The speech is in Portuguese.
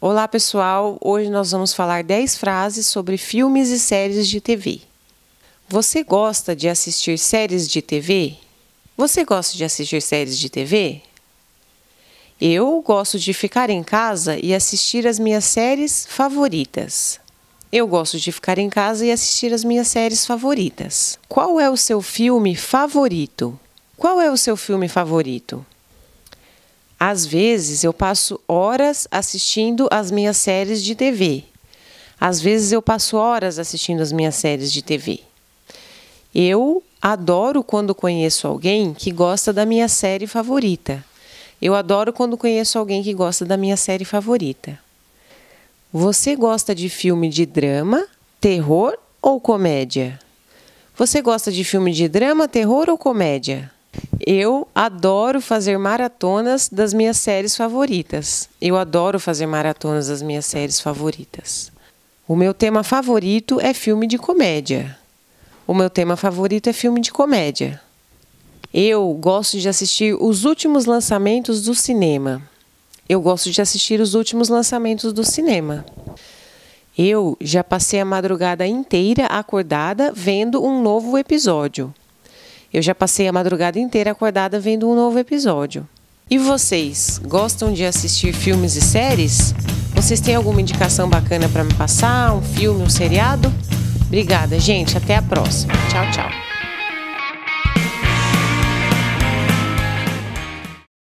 Olá pessoal, hoje nós vamos falar 10 frases sobre filmes e séries de TV. Você gosta de assistir séries de TV? Você gosta de assistir séries de TV? Eu gosto de ficar em casa e assistir as minhas séries favoritas. Eu gosto de ficar em casa e assistir as minhas séries favoritas. Qual é o seu filme favorito? Qual é o seu filme favorito? Às vezes eu passo horas assistindo as minhas séries de TV. Às vezes eu passo horas assistindo as minhas séries de TV. Eu adoro quando conheço alguém que gosta da minha série favorita. Eu adoro quando conheço alguém que gosta da minha série favorita. Você gosta de filme de drama, terror ou comédia? Você gosta de filme de drama, terror ou comédia? Eu adoro fazer maratonas das minhas séries favoritas. Eu adoro fazer maratonas das minhas séries favoritas. O meu tema favorito é filme de comédia. O meu tema favorito é filme de comédia. Eu gosto de assistir os últimos lançamentos do cinema. Eu gosto de assistir os últimos lançamentos do cinema. Eu já passei a madrugada inteira acordada vendo um novo episódio. Eu já passei a madrugada inteira acordada vendo um novo episódio. E vocês, gostam de assistir filmes e séries? Vocês têm alguma indicação bacana para me passar? Um filme, um seriado? Obrigada, gente. Até a próxima. Tchau, tchau.